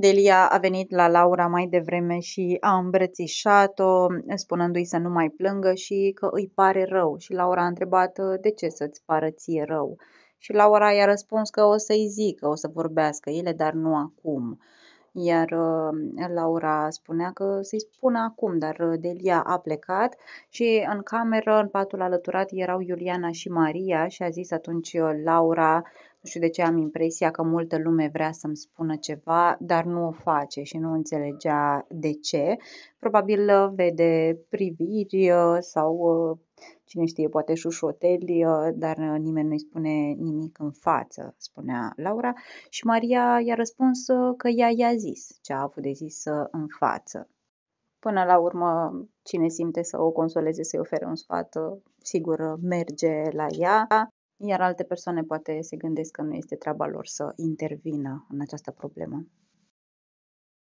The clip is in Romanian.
Delia a venit la Laura mai devreme și a îmbrățișat-o, spunându-i să nu mai plângă și că îi pare rău. Și Laura a întrebat uh, de ce să-ți pară ție rău. Și Laura i-a răspuns că o să-i zică, o să vorbească ele, dar nu acum. Iar uh, Laura spunea că să-i spună acum, dar uh, Delia a plecat și în cameră, în patul alăturat, erau Iuliana și Maria și a zis atunci Laura știu de ce am impresia că multă lume vrea să-mi spună ceva, dar nu o face și nu înțelegea de ce. Probabil uh, vede priviri uh, sau uh, cine știe, poate șușoteli, dar nimeni nu-i spune nimic în față, spunea Laura. Și Maria i-a răspuns că ea i-a zis ce a avut de zis în față. Până la urmă, cine simte să o consoleze, să-i ofere un sfat, sigur merge la ea iar alte persoane poate se gândesc că nu este treaba lor să intervină în această problemă.